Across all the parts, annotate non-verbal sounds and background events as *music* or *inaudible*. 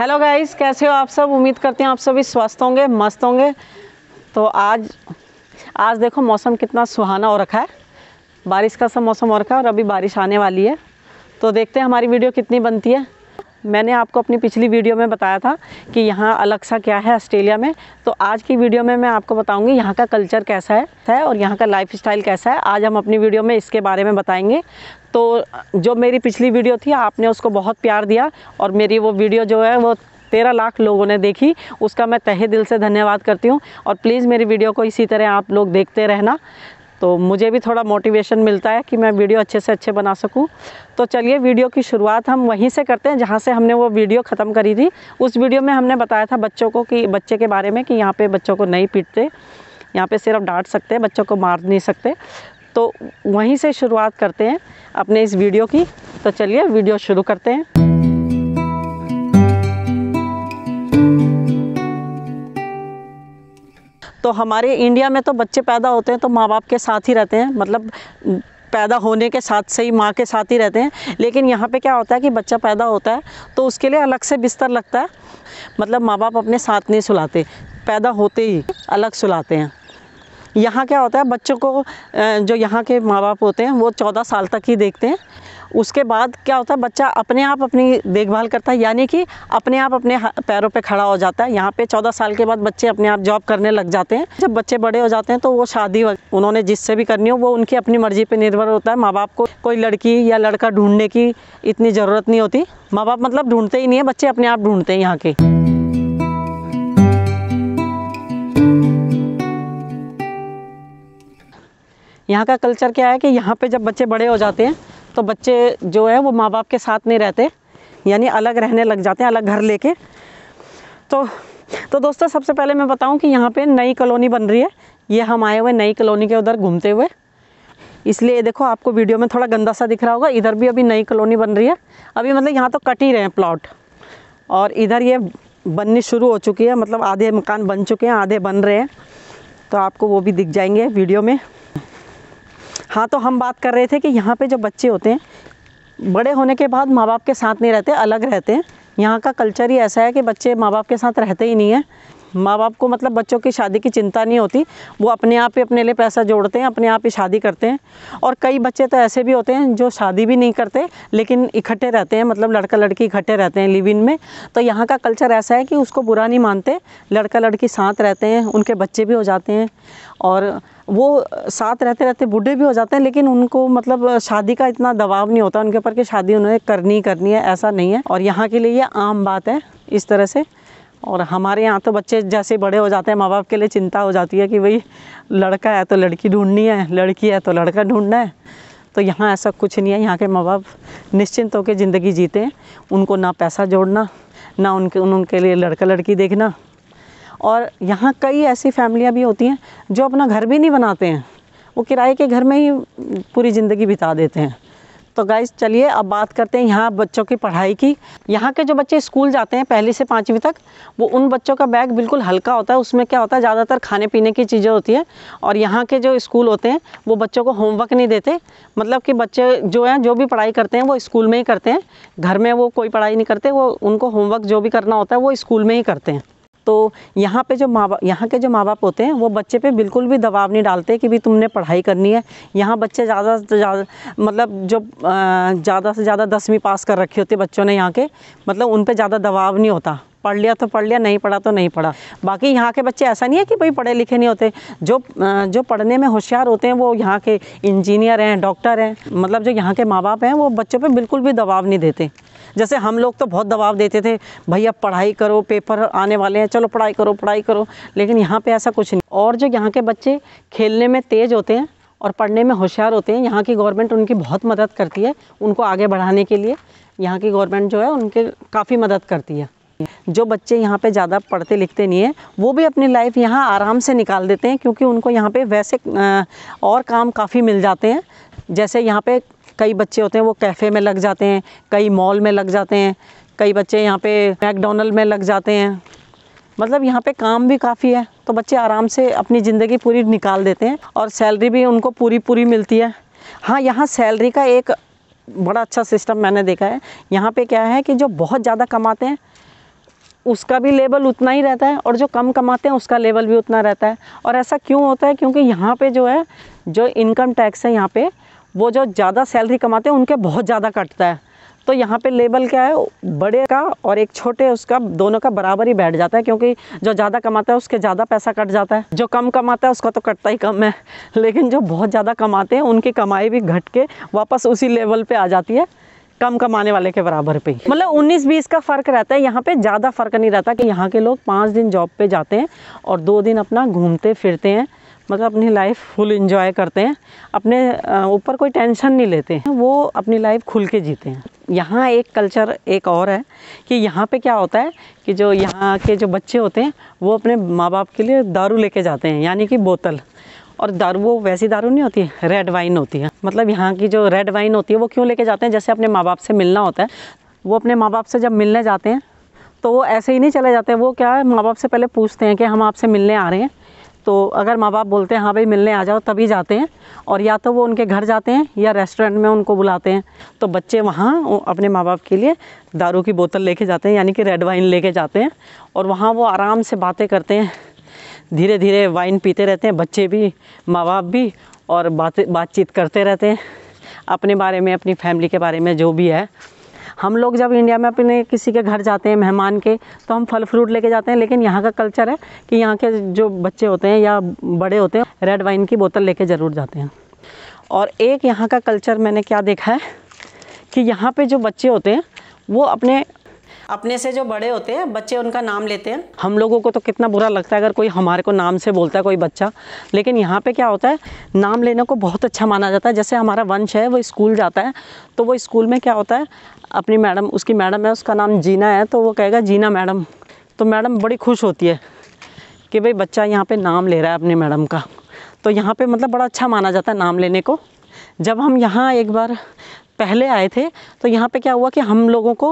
hello guys कैसे हो आप सब उम्मीद करते हैं आप सभी स्वस्थ होंगे मस्त होंगे तो आज आज देखो मौसम कितना सुहाना हो रखा है बारिश का सब मौसम हो रखा है और अभी बारिश आने वाली है तो देखते हैं हमारी वीडियो कितनी बनती है मैंने आपको अपनी पिछली वीडियो में बताया था कि यहाँ अलग सा क्या है ऑस्ट्रेलिया में तो आज की वीडियो में मैं आपको बताऊँगी यहाँ का कल्चर कैसा है है और यहाँ का लाइफ स्टाइल कैसा है आज हम अपनी वीडियो में इसके बारे में बताएंगे तो जो मेरी पिछली वीडियो थी आपने उसको बहुत प्यार दिया और मेरी वो वीडियो जो है वो तेरह लाख लोगों ने देखी उसका मैं तहे दिल से धन्यवाद करती हूँ और प्लीज़ मेरी वीडियो को इसी तरह आप लोग देखते रहना तो मुझे भी थोड़ा मोटिवेशन मिलता है कि मैं वीडियो अच्छे से अच्छे बना सकूं तो चलिए वीडियो की शुरुआत हम वहीं से करते हैं जहाँ से हमने वो वीडियो ख़त्म करी थी उस वीडियो में हमने बताया था बच्चों को कि बच्चे के बारे में कि यहाँ पर बच्चों को नहीं पीटते यहाँ पर सिर्फ डांट सकते हैं बच्चों को मार नहीं सकते तो वहीं से शुरुआत करते हैं अपने इस वीडियो की तो चलिए वीडियो शुरू करते हैं तो हमारे इंडिया में तो बच्चे पैदा होते हैं तो माँ बाप के साथ ही रहते हैं मतलब पैदा होने के साथ से ही माँ के साथ ही रहते हैं लेकिन यहाँ पे क्या होता है कि बच्चा पैदा होता है तो उसके लिए अलग से बिस्तर लगता है मतलब माँ बाप अपने साथ नहीं सुलाते पैदा होते ही अलग सुलाते हैं यहाँ क्या होता है बच्चों को जो यहाँ के माँ बाप होते हैं वो चौदह साल तक ही देखते हैं उसके बाद क्या होता है बच्चा अपने आप अपनी देखभाल करता है यानी कि अपने आप अपने पैरों पे खड़ा हो जाता है यहाँ पे चौदह साल के बाद बच्चे अपने आप जॉब करने लग जाते हैं जब बच्चे बड़े हो जाते हैं तो वो शादी उन्होंने जिससे भी करनी हो वो उनकी अपनी मर्जी पर निर्भर होता है माँ बाप को कोई लड़की या लड़का ढूंढने की इतनी ज़रूरत नहीं होती माँ बाप मतलब ढूंढते ही नहीं है बच्चे अपने आप ढूंढते हैं यहाँ के यहाँ का कल्चर क्या है कि यहाँ पे जब बच्चे बड़े हो जाते हैं तो बच्चे जो है वो माँ बाप के साथ नहीं रहते यानी अलग रहने लग जाते हैं अलग घर लेके तो तो दोस्तों सबसे पहले मैं बताऊं कि यहाँ पे नई कॉलोनी बन रही है ये हम आए हुए नई कॉलोनी के उधर घूमते हुए इसलिए देखो आपको वीडियो में थोड़ा गंदा सा दिख रहा होगा इधर भी अभी नई कॉलोनी बन रही है अभी मतलब यहाँ तो कट ही रहे हैं प्लॉट और इधर ये बननी शुरू हो चुकी है मतलब आधे मकान बन चुके हैं आधे बन रहे हैं तो आपको वो भी दिख जाएंगे वीडियो में हाँ तो हम बात कर रहे थे कि यहाँ पे जो बच्चे होते हैं बड़े होने के बाद माँ बाप के साथ नहीं रहते अलग रहते हैं यहाँ का कल्चर ही ऐसा है कि बच्चे माँ बाप के साथ रहते ही नहीं हैं माँ बाप को मतलब बच्चों की शादी की चिंता नहीं होती वो अपने आप ही अपने लिए पैसा जोड़ते हैं अपने आप ही शादी करते हैं और कई बच्चे तो ऐसे भी होते हैं जो शादी भी नहीं करते लेकिन इकट्ठे रहते हैं मतलब लड़का लड़की इकट्ठे रहते हैं लिव इन में तो यहाँ का कल्चर ऐसा है कि उसको बुरा नहीं मानते लड़का लड़की साथ रहते हैं उनके बच्चे भी हो जाते हैं और वो साथ रहते रहते बूढ़े भी हो जाते हैं लेकिन उनको मतलब शादी का इतना दबाव नहीं होता उनके ऊपर कि शादी उन्हें करनी ही करनी है ऐसा नहीं है और यहाँ के लिए ये आम बात है इस तरह से और हमारे यहाँ तो बच्चे जैसे बड़े हो जाते हैं माँ बाप के लिए चिंता हो जाती है कि भाई लड़का है तो लड़की ढूंढनी है लड़की है तो लड़का ढूंढना है तो यहाँ ऐसा कुछ नहीं है यहाँ के माँ बाप निश्चिंत होकर ज़िंदगी जीते हैं उनको ना पैसा जोड़ना ना उनके उनके लिए लड़का लड़की देखना और यहाँ कई ऐसी फैमिलियाँ भी होती हैं जो अपना घर भी नहीं बनाते हैं वो किराए के घर में ही पूरी ज़िंदगी बिता देते हैं तो गाइज चलिए अब बात करते हैं यहाँ बच्चों की पढ़ाई की यहाँ के जो बच्चे स्कूल जाते हैं पहली से पाँचवीं तक वो उन बच्चों का बैग बिल्कुल हल्का होता है उसमें क्या होता है ज़्यादातर खाने पीने की चीज़ें होती हैं और यहाँ के जो स्कूल होते हैं वो बच्चों को होमवर्क नहीं देते मतलब कि बच्चे जो हैं जो भी पढ़ाई करते हैं वो स्कूल में ही करते हैं घर में वो कोई पढ़ाई नहीं करते वो उनको होमवर्क जो भी करना होता है वो स्कूल में ही करते हैं तो यहाँ पे जो माँ बाप यहाँ के जो माँ बाप होते हैं वो बच्चे पे बिल्कुल भी दबाव नहीं डालते कि भी तुमने पढ़ाई करनी है यहाँ बच्चे ज़्यादा से ज़्यादा मतलब जो ज़्यादा से ज़्यादा दसवीं पास कर रखे होते बच्चों ने यहाँ के मतलब उन पर ज़्यादा दबाव नहीं होता पढ़ लिया तो पढ़ लिया नहीं पढ़ा तो नहीं पढ़ा बाकी यहाँ के बच्चे ऐसा नहीं है कि भाई पढ़े लिखे नहीं होते जो जो पढ़ने में होशियार होते हैं वो यहाँ के इंजीनियर हैं डॉक्टर हैं मतलब जो यहाँ के माँ बाप हैं वो बच्चों पर बिल्कुल भी दबाव नहीं देते जैसे हम लोग तो बहुत दबाव देते थे भैया पढ़ाई करो पेपर आने वाले हैं चलो पढ़ाई करो पढ़ाई करो लेकिन यहाँ पे ऐसा कुछ नहीं और जो यहाँ के बच्चे खेलने में तेज़ होते हैं और पढ़ने में होशियार होते हैं यहाँ की गवर्नमेंट उनकी बहुत मदद करती है उनको आगे बढ़ाने के लिए यहाँ की गवर्नमेंट जो है उनके काफ़ी मदद करती है जो बच्चे यहाँ पे ज़्यादा पढ़ते लिखते नहीं हैं वो भी अपनी लाइफ यहाँ आराम से निकाल देते हैं क्योंकि उनको यहाँ पे वैसे और काम काफ़ी मिल जाते हैं जैसे यहाँ पे कई बच्चे होते हैं वो कैफ़े में लग जाते हैं कई मॉल में लग जाते हैं कई बच्चे यहाँ पे मैकडोनल्ड में लग जाते हैं मतलब यहाँ पे काम भी काफ़ी है तो बच्चे आराम से अपनी ज़िंदगी पूरी निकाल देते हैं और सैलरी भी उनको पूरी पूरी मिलती है हाँ यहाँ सैलरी का एक बड़ा अच्छा सिस्टम मैंने देखा है यहाँ पे क्या है कि जो बहुत ज़्यादा कमाते हैं उसका भी लेवल उतना ही रहता है और जो कम कमाते हैं उसका लेवल भी उतना रहता है और ऐसा क्यों होता है क्योंकि यहाँ पे जो है जो इनकम टैक्स है यहाँ पे वो जो ज़्यादा सैलरी कमाते हैं उनके बहुत ज़्यादा कटता है तो यहाँ पे लेबल क्या है बड़े का और एक छोटे उसका दोनों का बराबर ही बैठ जाता है क्योंकि जो ज़्यादा कमाता है उसके ज़्यादा पैसा कट जाता है जो कम कमाता है उसका तो कटता ही कम है *laughs* लेकिन जो बहुत ज़्यादा कमाते हैं उनकी कमाई भी घट के वापस उसी लेवल पर आ जाती है कम कमाने वाले के बराबर पे मतलब 19-20 का फ़र्क रहता है यहाँ पे ज़्यादा फ़र्क नहीं रहता कि यहाँ के लोग पाँच दिन जॉब पे जाते हैं और दो दिन अपना घूमते फिरते हैं मतलब अपनी लाइफ फुल इंजॉय करते हैं अपने ऊपर कोई टेंशन नहीं लेते हैं वो अपनी लाइफ खुल के जीते हैं यहाँ एक कल्चर एक और है कि यहाँ पे क्या होता है कि जो यहाँ के जो बच्चे होते हैं वो अपने माँ बाप के लिए दारू लेके जाते हैं यानी कि बोतल और दारू वो वैसी दारू नहीं होती है रेड वाइन होती है मतलब यहाँ की जो रेड वाइन होती है वो क्यों लेके जाते हैं जैसे अपने माँ बाप से मिलना होता है वो अपने माँ बाप से जब मिलने जाते हैं तो वो ऐसे ही नहीं चले जाते वो क्या है माँ बाप से पहले पूछते हैं कि हम आपसे मिलने आ रहे हैं तो अगर माँ बाप बोलते हैं हाँ भाई मिलने आ जाओ तभी जाते हैं और या तो वो उनके घर जाते हैं या रेस्टोरेंट में उनको बुलाते हैं तो बच्चे वहाँ अपने माँ बाप के लिए दारू की बोतल लेके जाते हैं यानी कि रेड वाइन लेके जाते हैं और वहाँ वो आराम से बातें करते हैं धीरे धीरे वाइन पीते रहते हैं बच्चे भी माँ बाप भी और बातें बातचीत करते रहते हैं अपने बारे में अपनी फैमिली के बारे में जो भी है हम लोग जब इंडिया में अपने किसी के घर जाते हैं मेहमान के तो हम फल फ्रूट लेके जाते हैं लेकिन यहाँ का कल्चर है कि यहाँ के जो बच्चे होते हैं या बड़े होते हैं रेड वाइन की बोतल लेके ज़रूर जाते हैं और एक यहाँ का कल्चर मैंने क्या देखा है कि यहाँ पे जो बच्चे होते हैं वो अपने अपने से जो बड़े होते हैं बच्चे उनका नाम लेते हैं हम लोगों को तो कितना बुरा लगता है अगर कोई हमारे को नाम से बोलता है कोई बच्चा लेकिन यहाँ पे क्या होता है नाम लेने को बहुत अच्छा माना जाता है जैसे हमारा वंश है वो स्कूल जाता है तो वो स्कूल में क्या होता है अपनी मैडम उसकी मैडम है उसका नाम जीना है तो वो कहेगा जीना मैडम तो मैडम बड़ी खुश होती है कि भाई बच्चा यहाँ पे नाम ले रहा है अपने मैडम का तो यहाँ पे मतलब बड़ा अच्छा माना जाता है नाम लेने को जब हम यहाँ एक बार पहले आए थे तो यहाँ पे क्या हुआ कि हम लोगों को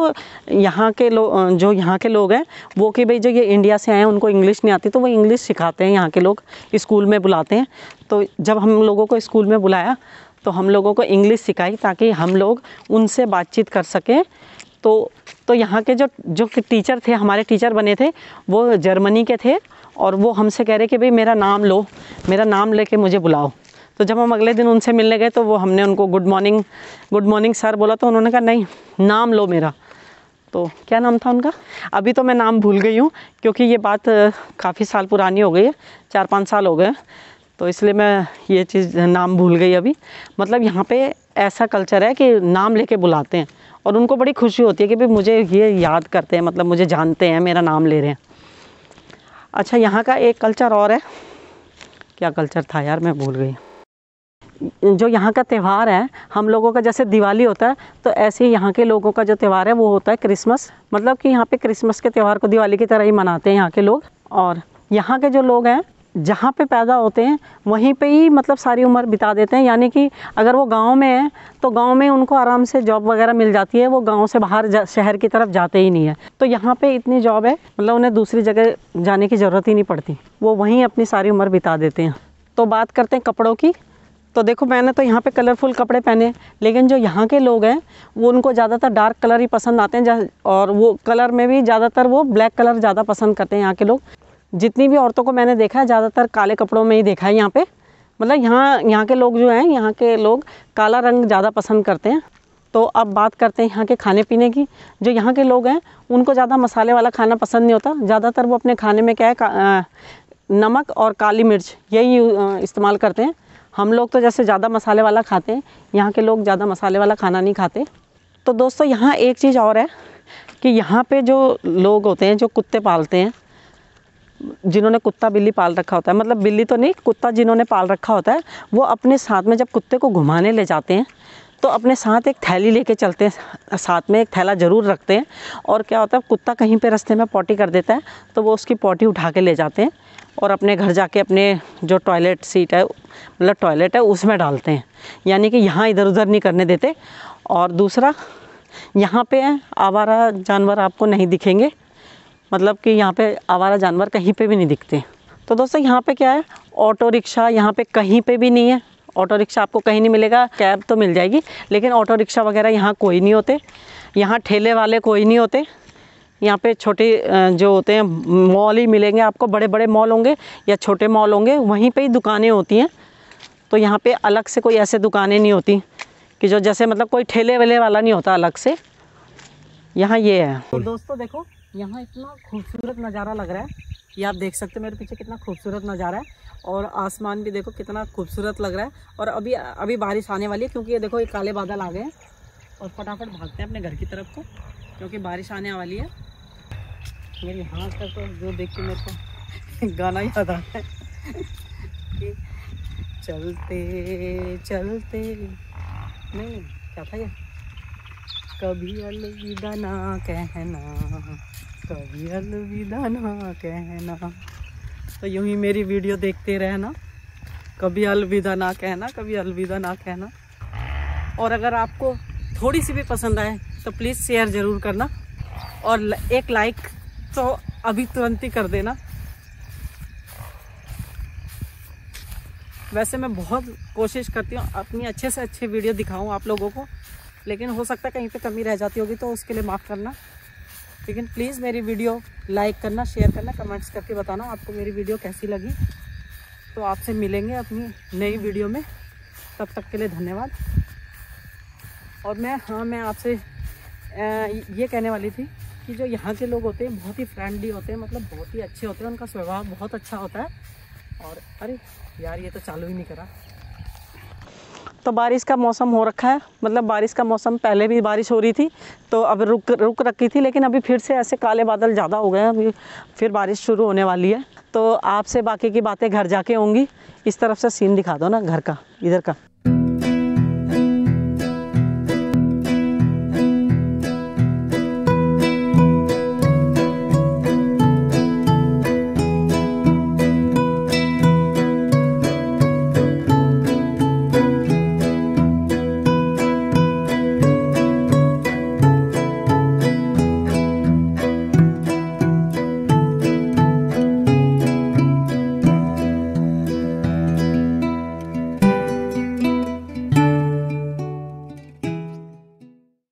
यहाँ के लोग जो यहाँ के लोग हैं वो कि भाई जो ये इंडिया से आए हैं उनको इंग्लिश नहीं आती तो वो इंग्लिश सिखाते हैं यहाँ के लोग स्कूल में बुलाते हैं तो जब हम लोगों को स्कूल में बुलाया तो हम लोगों को इंग्लिश सिखाई ताकि हम लोग उनसे बातचीत कर सकें तो तो यहाँ के जो जो टीचर थे हमारे टीचर बने थे वो जर्मनी के थे और वो हमसे कह रहे कि भाई मेरा नाम लो मेरा नाम लेके मुझे बुलाओ तो जब हम अगले दिन उनसे मिलने गए तो वो हमने उनको good morning good morning sir बोला तो उन्होंने कहा नहीं नाम लो मेरा तो क्या नाम था उनका अभी तो मैं नाम भूल गई हूँ क्योंकि ये बात काफ़ी साल पुरानी हो गई है चार पाँच साल हो गए तो इसलिए मैं ये चीज़ नाम भूल गई अभी मतलब यहाँ पे ऐसा कल्चर है कि नाम लेके बुलाते हैं और उनको बड़ी खुशी होती है कि भाई मुझे ये याद करते हैं मतलब मुझे जानते हैं मेरा नाम ले रहे हैं अच्छा यहाँ का एक कल्चर और है क्या कल्चर था यार मैं भूल गई जो यहाँ का त्यौहार है हम लोगों का जैसे दिवाली होता है तो ऐसे ही यहाँ के लोगों का जो त्यौहार है वो होता है क्रिसमस मतलब कि यहाँ पे क्रिसमस के त्यौहार को दिवाली की तरह ही मनाते हैं यहाँ के लोग और यहाँ के जो लोग हैं जहाँ पे पैदा होते हैं वहीं पे ही मतलब सारी उम्र बिता देते हैं यानी कि अगर वो गांव में है तो गांव में उनको आराम से जॉब वगैरह मिल जाती है वो गांव से बाहर शहर की तरफ जाते ही नहीं है तो यहाँ पे इतनी जॉब है मतलब उन्हें दूसरी जगह जाने की ज़रूरत ही नहीं पड़ती वो वहीं अपनी सारी उम्र बिता देते हैं तो बात करते हैं कपड़ों की तो देखो मैंने तो यहाँ पे कलरफुल कपड़े पहने लेकिन जो यहाँ के लोग हैं वो उनको ज़्यादातर डार्क कलर ही पसंद आते हैं और वो कलर में भी ज़्यादातर वो ब्लैक कलर ज़्यादा पसंद करते हैं यहाँ के लोग जितनी भी औरतों को मैंने देखा है ज़्यादातर काले कपड़ों में ही देखा है यहाँ पे मतलब यहाँ यहाँ के लोग जो हैं यहाँ के लोग काला रंग ज़्यादा पसंद करते हैं तो अब बात करते हैं यहाँ के खाने पीने की जो यहाँ के लोग हैं उनको ज़्यादा मसाले वाला खाना पसंद नहीं होता ज़्यादातर वो अपने खाने में क्या है नमक और काली मिर्च यही इस्तेमाल करते हैं हम लोग तो जैसे ज़्यादा मसाले वाला खाते हैं यहाँ के लोग ज़्यादा मसाले वाला खाना नहीं खाते तो दोस्तों यहाँ एक चीज़ और है कि यहाँ पे जो लोग होते हैं जो कुत्ते पालते हैं जिन्होंने कुत्ता बिल्ली पाल रखा होता है मतलब बिल्ली तो नहीं कुत्ता जिन्होंने पाल रखा होता है वो अपने साथ में जब कुत्ते को घुमाने ले जाते हैं तो अपने साथ एक थैली लेके चलते हैं साथ में एक थैला ज़रूर रखते हैं और क्या होता है कुत्ता कहीं पे रास्ते में पॉटी कर देता है तो वो उसकी पॉटी उठा के ले जाते हैं और अपने घर जाके अपने जो टॉयलेट सीट है मतलब टॉयलेट है उसमें डालते हैं यानी कि यहाँ इधर उधर नहीं करने देते और दूसरा यहाँ पे आवारा जानवर आपको नहीं दिखेंगे मतलब कि यहाँ पे आवारा जानवर कहीं पे भी नहीं दिखते तो दोस्तों यहाँ पे क्या है ऑटो रिक्शा यहाँ पे कहीं पे भी नहीं है ऑटो रिक्शा आपको कहीं नहीं मिलेगा कैब तो मिल जाएगी लेकिन ऑटो रिक्शा वगैरह यहाँ कोई नहीं होते यहाँ ठेले वाले कोई नहीं होते यहाँ पे छोटे जो होते हैं मॉल ही मिलेंगे आपको बड़े बड़े मॉल होंगे या छोटे मॉल होंगे वहीं पर ही दुकानें होती हैं तो यहाँ पर अलग से कोई ऐसे दुकानें नहीं होती कि जो जैसे मतलब कोई ठेले वेले वाला नहीं होता अलग से यहाँ ये है तो दोस्तों देखो यहाँ इतना खूबसूरत नज़ारा लग रहा है ये आप देख सकते हो मेरे पीछे कितना खूबसूरत नज़ारा है और आसमान भी देखो कितना खूबसूरत लग रहा है और अभी अभी बारिश आने वाली है क्योंकि ये देखो ये काले बादल आ गए हैं और फटाफट भागते हैं अपने घर की तरफ को क्योंकि बारिश आने वाली है मेरी हाथ तक तो जो देख के मेरे को *laughs* गाना ही आता है चलते चलते नहीं क्या था ये कभी अलविदा ना कहना कभी अलविदा ना कहना तो यूँ ही मेरी वीडियो देखते रहना कभी अलविदा ना कहना कभी अलविदा ना कहना और अगर आपको थोड़ी सी भी पसंद आए तो प्लीज़ शेयर ज़रूर करना और एक लाइक तो अभी तुरंत ही कर देना वैसे मैं बहुत कोशिश करती हूँ अपनी अच्छे से अच्छे वीडियो दिखाऊँ आप लोगों को लेकिन हो सकता है कहीं पे कमी रह जाती होगी तो उसके लिए माफ़ करना लेकिन प्लीज़ मेरी वीडियो लाइक करना शेयर करना कमेंट्स करके बताना आपको मेरी वीडियो कैसी लगी तो आपसे मिलेंगे अपनी नई वीडियो में तब तक के लिए धन्यवाद और मैं हाँ मैं आपसे ये कहने वाली थी कि जो यहाँ के लोग होते हैं बहुत ही फ्रेंडली होते हैं मतलब बहुत ही अच्छे होते हैं उनका स्वभाव बहुत अच्छा होता है और अरे यार ये तो चालू ही नहीं करा तो बारिश का मौसम हो रखा है मतलब बारिश का मौसम पहले भी बारिश हो रही थी तो अब रुक रुक रखी थी लेकिन अभी फिर से ऐसे काले बादल ज़्यादा हो गए हैं अभी फिर बारिश शुरू होने वाली है तो आपसे बाकी की बातें घर जाके होंगी इस तरफ से सीन दिखा दो ना घर का इधर का